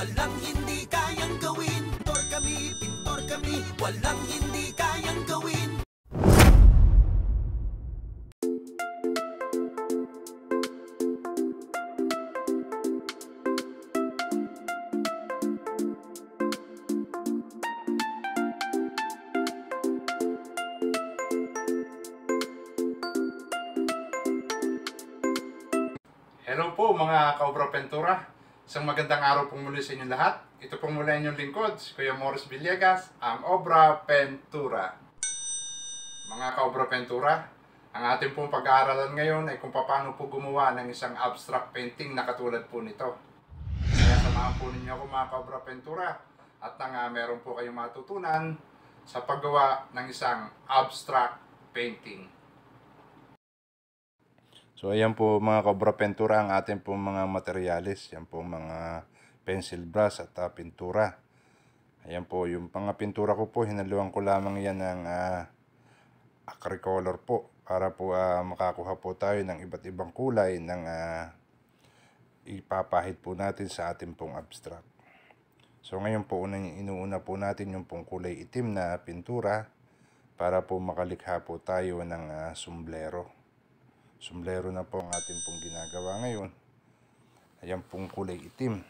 walang hindi kayang gawin Pintor kami, pintor kami, walang hindi kayang gawin Hello po mga kaobra pentura. Isang magandang araw po muli sa inyong lahat. Ito pong muli inyong lingkod, si Kuya Morris Villegas, ang Obra Pentura. Mga ka-Obra Pentura, ang ating pong pag-aaralan ngayon ay kung paano po gumawa ng isang abstract painting na katulad po nito. Kaya samahan po ninyo ako mga ka-Obra Pentura at nang uh, meron po kayong matutunan sa paggawa ng isang abstract painting. So ayan po mga Cobra Pentura ang ating po mga materialis. Yan po mga pencil brush at uh, pintura. Ayan po yung mga pintura ko po. Hinaluan ko lamang yan ng uh, acrycolor po. Para po uh, makakuha po tayo ng iba't ibang kulay ng uh, ipapahid po natin sa ating pong abstract. So ngayon po unang inuuna po natin yung pong kulay itim na pintura para po makalikha po tayo ng uh, sombrero sumlero na po ang atin pong ginagawa ngayon. Ayan pong kulay itim.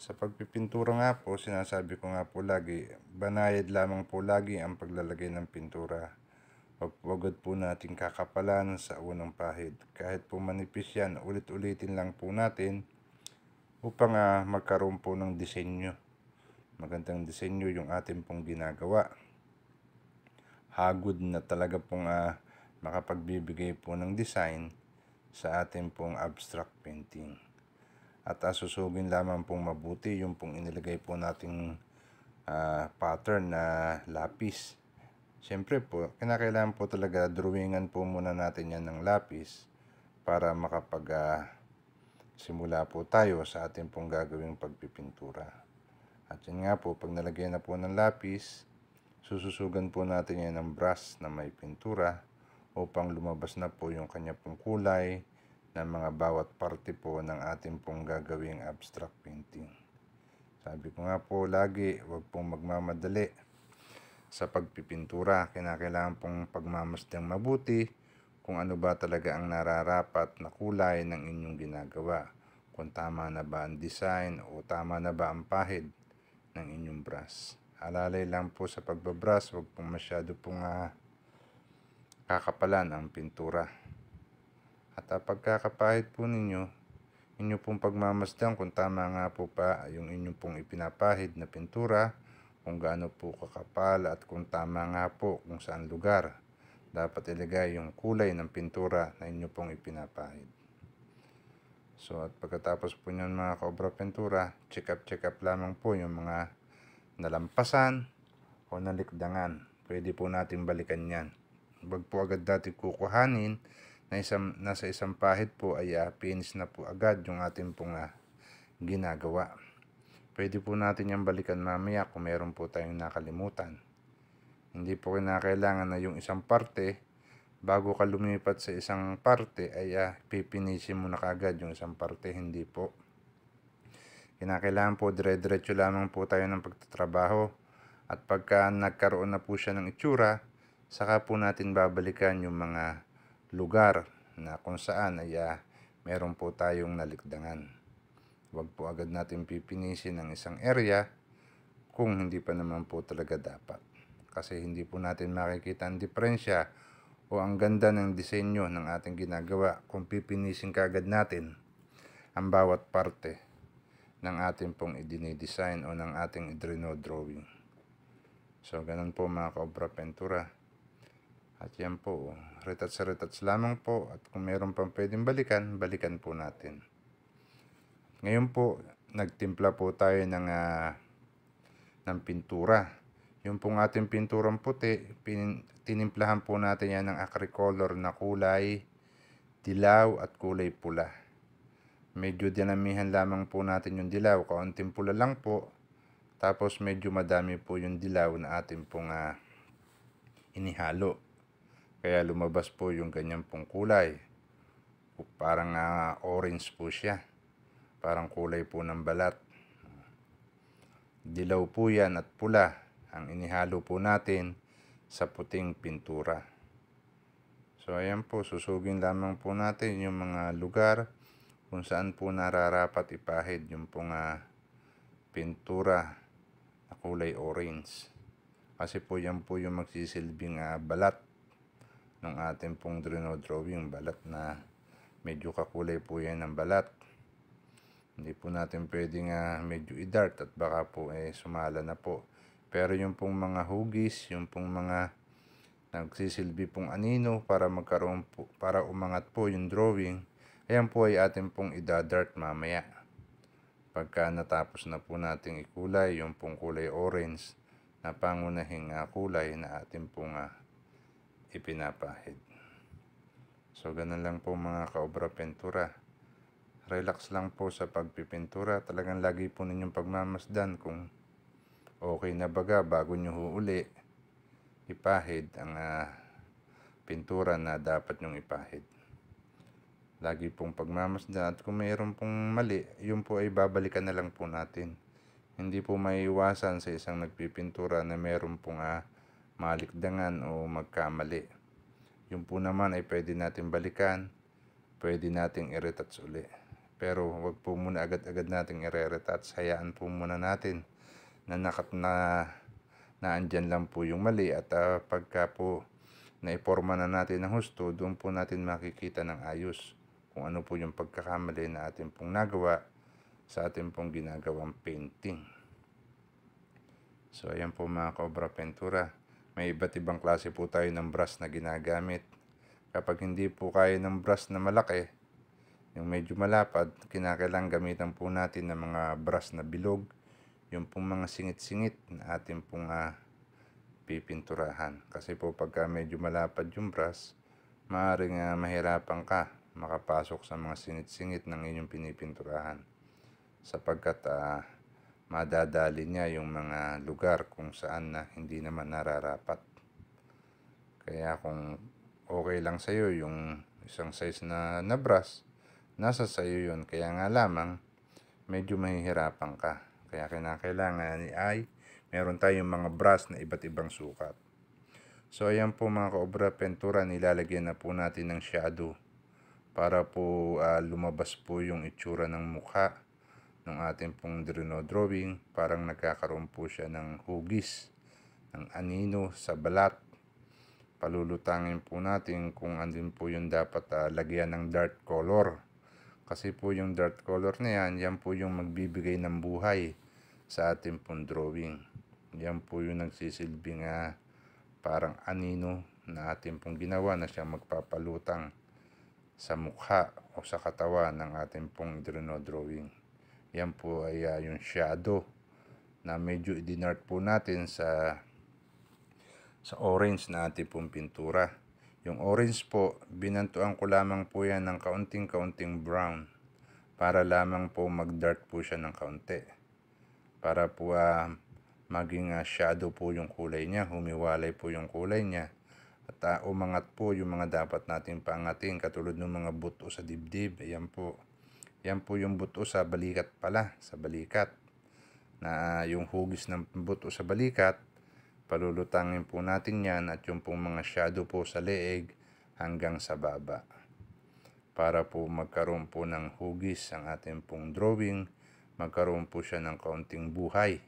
Sa pagpipintura nga po, sinasabi ko nga po lagi, banayad lamang po lagi ang paglalagay ng pintura. Huwag po natin kakapalan sa unang pahid. Kahit po manipis yan, ulit-ulitin lang po natin upang uh, magkaroon po ng disenyo. Magandang disenyo yung atin pong ginagawa. Hagod na talaga pong uh, makapagbibigay po ng design sa ating pong abstract painting. At asusugin lamang pong mabuti yung pong inilagay po nating uh, pattern na lapis. Siyempre po, kinakailangan po talaga drawingan po muna natin yan ng lapis para makapag uh, simula po tayo sa ating pong gagawing pagpipintura. At yan nga po, pag nalagyan na po ng lapis, sususugan po natin yan ng brush na may pintura upang lumabas na po yung kanya pong kulay ng mga bawat parte po ng ating pong gagawing abstract painting. Sabi ko nga po lagi, huwag pong magmamadali sa pagpipintura. Kinakailangan pong pagmamasyang mabuti kung ano ba talaga ang nararapat na kulay ng inyong ginagawa. Kung tama na ba ang design o tama na ba ang pahid ng inyong brush. Alalay lang po sa pagbabrush, huwag pong masyado pong uh, kakapalan ang pintura. At ah, pagkakapahit po ninyo, inyo pong pagmamasdan kung tama nga po pa yung inyo pong ipinapahid na pintura, kung gaano po kakapal at kung tama nga po kung saan lugar. Dapat ilagay yung kulay ng pintura na inyo pong ipinapahid. So at pagkatapos po nyan mga kaobra pintura, check up check up lamang po yung mga nalampasan o nalikdangan. Pwede po nating balikan yan. Wag po agad dati kukuhanin na isang, nasa isang pahit po ay uh, ah, finish na po agad yung ating pong uh, ginagawa. Pwede po natin yung balikan mamaya kung meron po tayong nakalimutan. Hindi po kinakailangan na yung isang parte bago ka lumipat sa isang parte ay uh, pipinisin mo na kagad yung isang parte. Hindi po. Kinakailangan po dire-diretso lamang po tayo ng pagtatrabaho. At pagka nagkaroon na po siya ng itsura, saka po natin babalikan yung mga lugar na kung saan ay uh, meron po tayong nalikdangan. Huwag po agad natin pipinisin ang isang area kung hindi pa naman po talaga dapat. Kasi hindi po natin makikita ang diferensya o ang ganda ng disenyo ng ating ginagawa kung pipinisin kagad natin ang bawat parte ng ating pong idinidesign o ng ating idrino drawing. So, ganun po mga kaobra pentura. At yan po, retouch retouch lamang po at kung meron pang pwedeng balikan, balikan po natin. Ngayon po, nagtimpla po tayo ng, uh, ng pintura. Yung pong ating pinturang puti, pin, tinimplahan po natin yan ng acrycolor na kulay dilaw at kulay pula. Medyo dinamihan lamang po natin yung dilaw, kaunting pula lang po. Tapos medyo madami po yung dilaw na ating pong uh, inihalo. Kaya lumabas po yung ganyan pong kulay. Parang uh, orange po siya. Parang kulay po ng balat. Dilaw po yan at pula ang inihalo po natin sa puting pintura. So ayan po, susugin lamang po natin yung mga lugar kung saan po nararapat ipahid yung pong uh, pintura na kulay orange. Kasi po yan po yung magsisilbing uh, balat ng ating pong drinodraw yung balat na medyo kakulay po yan ng balat. Hindi po natin pwedeng uh, medyo i-dart at baka po eh, sumala na po. Pero yung pong mga hugis, yung pong mga nagsisilbi pong anino para magkaroon po, para umangat po yung drawing, ayan po ay atin pong idadart mamaya. Pagka natapos na po nating ikulay yung pong kulay orange na pangunahing ah, kulay na atin pong uh, ipinapahid. So ganun lang po mga kaobra pintura. Relax lang po sa pagpipintura. Talagang lagi po ninyong pagmamasdan kung okay na baga bago nyo huuli ipahid ang uh, pintura na dapat nyong ipahid. Lagi pong pagmamasdan at kung mayroon pong mali, yun po ay babalikan na lang po natin. Hindi po maiiwasan sa isang nagpipintura na meron pong uh, malikdangan o magkamali. Yung po naman ay pwede natin balikan, pwede nating i-retouch uli. Pero wag po muna agad-agad nating i-retouch, hayaan po muna natin na nakat na naandyan lang po yung mali at uh, pagka po naiporma na natin ng husto, doon po natin makikita ng ayos kung ano po yung pagkakamali na atin pong nagawa sa atin pong ginagawang painting. So, ayan po mga Cobra pintura. May iba't ibang klase po tayo ng brush na ginagamit. Kapag hindi po kaya ng brush na malaki, yung medyo malapad, kinakailang gamitan po natin ng mga brush na bilog, yung pong mga singit-singit na atin pong uh, pipinturahan. Kasi po pagka medyo malapad yung brush, maaaring uh, ah, mahirapan ka makapasok sa mga singit-singit ng inyong pinipinturahan. Sapagkat uh, madadali niya yung mga lugar kung saan na hindi naman nararapat. Kaya kung okay lang sa iyo yung isang size na, na brass, nasa sa'yo yun. Kaya nga lamang, medyo mahihirapan ka. Kaya kinakailangan ni ay meron tayong mga brass na iba't ibang sukat. So ayan po mga kaobra pentura, nilalagyan na po natin ng shadow para po uh, lumabas po yung itsura ng mukha ng ating pong Drino drawing, parang nagkakaroon po siya ng hugis, ng anino sa balat. Palulutangin po natin kung andin po yung dapat uh, lagyan ng dark color. Kasi po yung dark color na yan, yan po yung magbibigay ng buhay sa ating pong drawing. Yan po yung nagsisilbi uh, parang anino na ating pong ginawa na siya magpapalutang sa mukha o sa katawan ng ating pong Drino drawing. Yan po ay uh, yung shadow na medyo idinart po natin sa sa orange na ating pong pintura. Yung orange po, binantuan ko lamang po yan ng kaunting-kaunting brown para lamang po mag-dart po siya ng kaunti. Para po uh, maging uh, shadow po yung kulay niya, humiwalay po yung kulay niya. At uh, umangat po yung mga dapat natin paangatin katulad ng mga buto sa dibdib. Ayan po. Yan po yung buto sa balikat pala, sa balikat. Na yung hugis ng buto sa balikat, palulutangin po natin yan at yung pong mga shadow po sa leeg hanggang sa baba. Para po magkaroon po ng hugis ang ating pong drawing, magkaroon po siya ng kaunting buhay.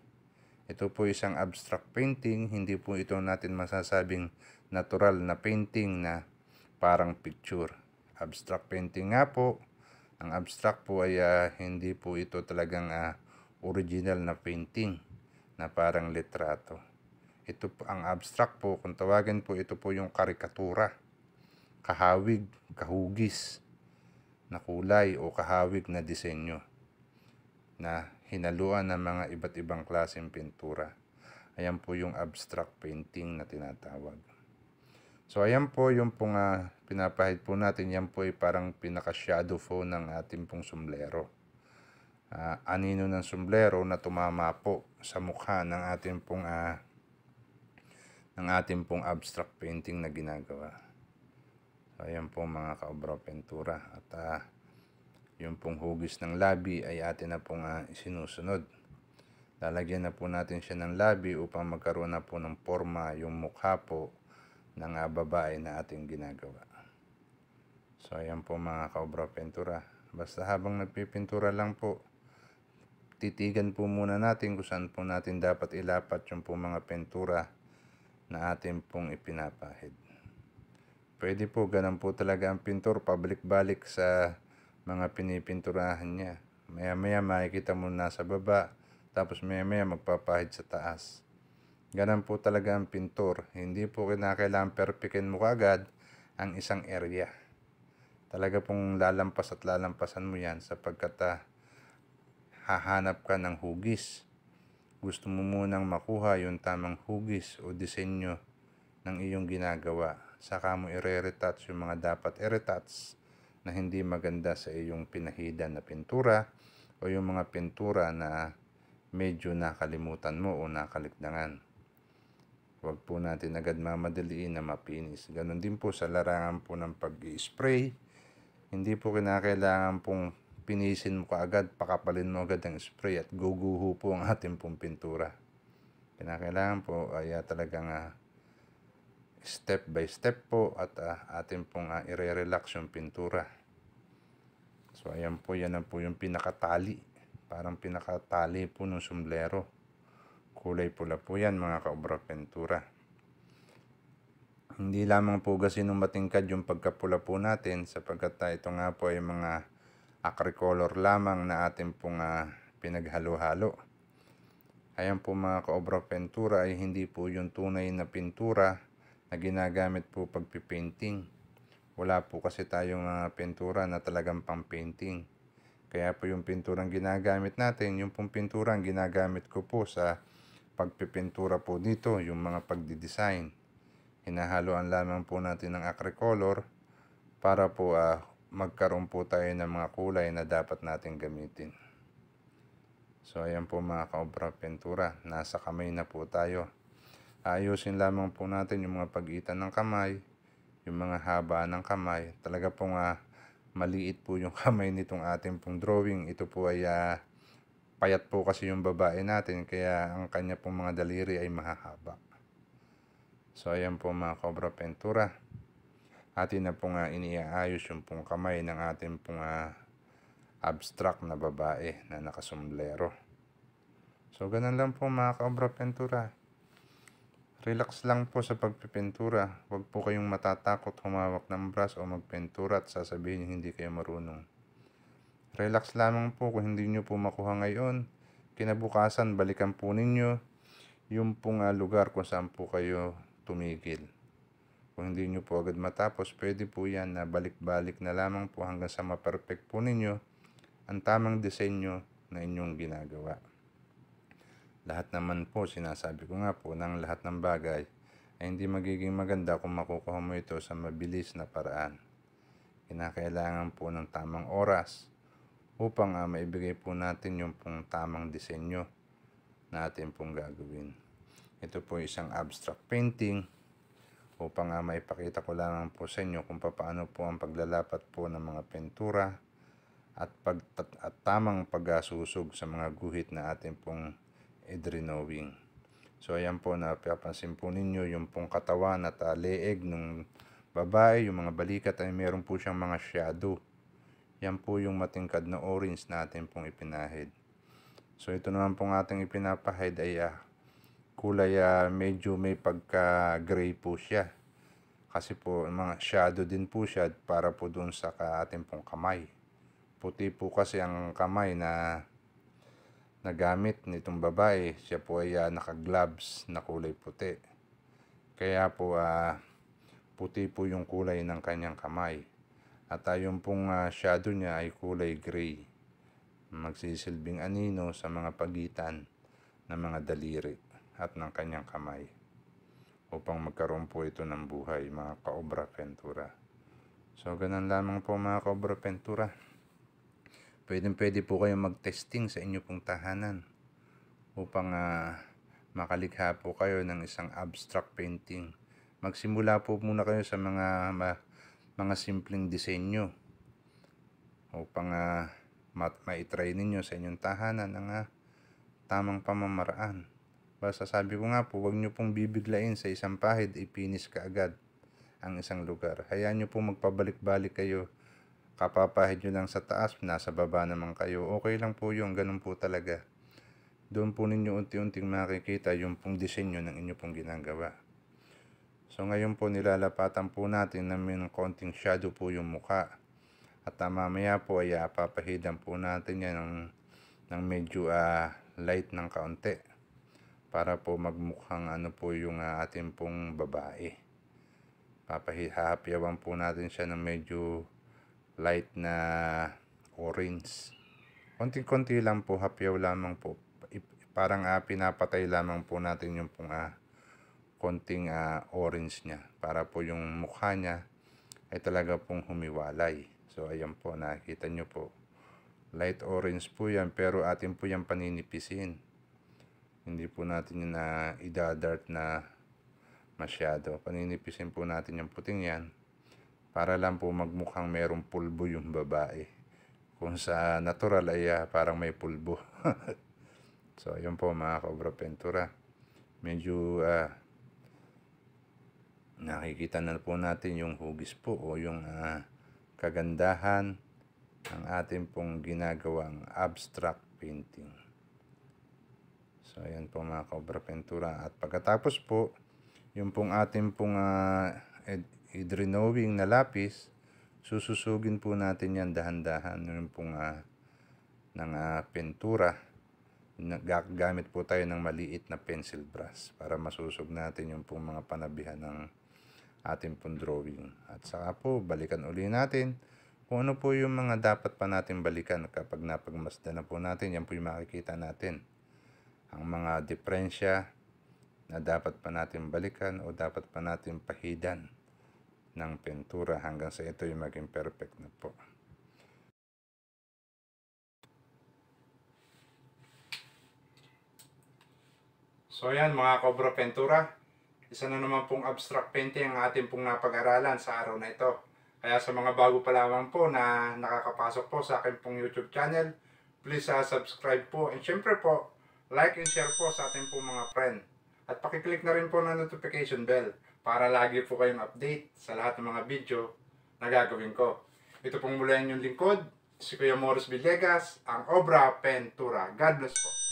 Ito po isang abstract painting, hindi po ito natin masasabing natural na painting na parang picture. Abstract painting nga po, ang abstract po ay uh, hindi po ito talagang uh, original na painting na parang litrato. Ito po ang abstract po, kung tawagin po ito po yung karikatura. Kahawig, kahugis na kulay o kahawig na disenyo na hinaluan ng mga iba't ibang klaseng pintura. Ayan po yung abstract painting na tinatawag. So ayan po yung pong uh, pinapahid po natin. Yan po ay parang pinaka-shadow po ng ating pong sombrero. Uh, anino ng sombrero na tumama po sa mukha ng ating pong uh, ng ating pong abstract painting na ginagawa. So ayan po mga kaobra pintura at uh, yung pong hugis ng labi ay atin na pong uh, sinusunod. Lalagyan na po natin siya ng labi upang magkaroon na po ng forma yung mukha po ng uh, babae na ating ginagawa. So ayan po mga kaobra pintura. Basta habang nagpipintura lang po, titigan po muna natin kung saan po natin dapat ilapat yung po mga pintura na atin pong ipinapahid. Pwede po, ganun po talaga ang pintor, pabalik-balik sa mga pinipinturahan niya. Maya-maya makikita mo sa baba, tapos maya-maya magpapahid sa taas. Ganun po talaga ang pintor. Hindi po kinakailangan perfectin mo kagad ang isang area. Talaga pong lalampas at lalampasan mo yan sapagkat ah, hahanap ka ng hugis. Gusto mo munang makuha yung tamang hugis o disenyo ng iyong ginagawa. Saka mo i-retouch yung mga dapat i-retouch na hindi maganda sa iyong pinahida na pintura o yung mga pintura na medyo nakalimutan mo o nakaligdangan. Huwag po natin agad mamadaliin na mapinis. Ganon din po sa larangan po ng pag-spray. Hindi po kinakailangan pong pinisin mo kaagad, pakapalin mo agad ang spray at guguho po ang ating pong pintura. Kinakailangan po ay uh, talagang uh, step by step po at uh, atin pong uh, ah, i-relax yung pintura. So ayan po, yan ang po yung pinakatali. Parang pinakatali po ng sumlero. Kulay pula po yan mga kaobra pentura. Hindi lamang po kasi nung matingkad yung pagkapula po natin sapagkat ito nga po ay mga acrycolor lamang na atin pong uh, pinaghalo-halo. Ayan po mga kaobra pentura ay hindi po yung tunay na pintura na ginagamit po pagpipainting. Wala po kasi tayong uh, pintura na talagang pang painting. Kaya po yung pinturang ginagamit natin, yung pong pinturang ginagamit ko po sa pagpipintura po dito, yung mga pagdidesign. Hinahaloan lamang po natin ng acrycolor para po uh, magkaroon po tayo ng mga kulay na dapat natin gamitin. So ayan po mga kaobra pintura, nasa kamay na po tayo. Ayusin lamang po natin yung mga pagitan ng kamay, yung mga haba ng kamay. Talaga po nga ah, maliit po yung kamay nitong ating pong drawing. Ito po ay uh, Payat po kasi yung babae natin kaya ang kanya pong mga daliri ay mahahaba. So ayan po mga Cobra Ventura. Atin na pong uh, iniaayos yung pong kamay ng ating pong uh, abstract na babae na nakasumblero. So ganun lang po mga Cobra Ventura. Relax lang po sa pagpipintura. Huwag po kayong matatakot humawak ng brush o magpintura at sasabihin hindi kayo marunong. Relax lamang po kung hindi nyo po makuha ngayon. Kinabukasan, balikan po ninyo yung pong uh, lugar kung saan po kayo tumigil. Kung hindi nyo po agad matapos, pwede po yan na balik-balik na lamang po hanggang sa ma-perfect po ninyo ang tamang disenyo na inyong ginagawa. Lahat naman po, sinasabi ko nga po, ng lahat ng bagay ay hindi magiging maganda kung makukuha mo ito sa mabilis na paraan. Kinakailangan po ng tamang oras, upang uh, maibigay po natin yung pong tamang disenyo na atin pong gagawin. Ito po isang abstract painting upang uh, maipakita ko lamang po sa inyo kung paano po ang paglalapat po ng mga pintura at, pag, at tamang pagkasusog sa mga guhit na atin pong edrenowing. So ayan po napapansin po ninyo yung pong katawan at uh, leeg ng babae, yung mga balikat ay meron po siyang mga shadow yan po yung matingkad na orange natin pong ipinahid. So ito naman pong ating ipinapahid ay uh, kulay uh, medyo may pagka gray po siya. Kasi po mga shadow din po siya para po doon sa ating pong kamay. Puti po kasi ang kamay na nagamit nitong babae. Siya po ay uh, naka-gloves na kulay puti. Kaya po uh, puti po yung kulay ng kanyang kamay at uh, yung pong uh, shadow niya ay kulay gray. Magsisilbing anino sa mga pagitan ng mga daliri at ng kanyang kamay upang magkaroon po ito ng buhay mga kaobra pentura. So ganun lamang po mga kaobra pentura. Pwede pwede po kayong mag-testing sa inyo pong tahanan upang uh, makalikha po kayo ng isang abstract painting. Magsimula po muna kayo sa mga ah, mga simpleng disenyo upang uh, mat maitry ninyo sa inyong tahanan ang uh, tamang pamamaraan. Basta sabi ko nga po, huwag nyo pong bibiglain sa isang pahid, ipinis ka agad ang isang lugar. Hayaan nyo pong magpabalik-balik kayo. Kapapahid nyo lang sa taas, nasa baba naman kayo. Okay lang po yun, ganun po talaga. Doon po ninyo unti-unting makikita yung pong disenyo ng inyo pong ginagawa. So ngayon po nilalapatan po natin ng may konting shadow po yung mukha. At uh, mamaya po ay ah, papahidan po natin yan ng, ng medyo uh, light ng kaunti. Para po magmukhang ano po yung uh, ating pong babae. Papahihapyawan po natin siya ng medyo light na orange. Konting-konti lang po, hapyaw lamang po. Parang uh, pinapatay lamang po natin yung pong uh, konting uh, orange niya para po yung mukha niya ay talaga pong humiwalay. So ayan po nakita nyo po. Light orange po yan pero atin po yan paninipisin. Hindi po natin yun na uh, idadart na masyado. Paninipisin po natin yung puting yan para lang po magmukhang merong pulbo yung babae. Kung sa natural ay uh, parang may pulbo. so ayun po mga Cobra Pentura. Medyo uh, nakikita na po natin yung hugis po o yung uh, kagandahan ng ating pong ginagawang abstract painting. So ayan po mga Cobra Pintura at pagkatapos po yung pong ating pong uh, ah, idrenowing na lapis sususugin po natin yan dahan-dahan yung pong uh, ng uh, pintura gamit po tayo ng maliit na pencil brush para masusog natin yung pong mga panabihan ng atin pong drawing. At saka po, balikan uli natin kung ano po yung mga dapat pa natin balikan kapag napagmasdan na po natin. Yan po yung makikita natin. Ang mga diferensya na dapat pa natin balikan o dapat pa natin pahidan ng pintura hanggang sa ito yung maging perfect na po. So yan mga Cobra pintura. Isa na naman pong abstract painting ang atin pong napag-aralan sa araw na ito. Kaya sa mga bago pa lamang po na nakakapasok po sa akin pong YouTube channel, please uh, subscribe po and syempre po, like and share po sa ating pong mga friend. At pakiclick na rin po ng notification bell para lagi po kayong update sa lahat ng mga video na gagawin ko. Ito pong mula yung lingkod, si Kuya Morris Villegas, ang Obra Pentura. God bless po.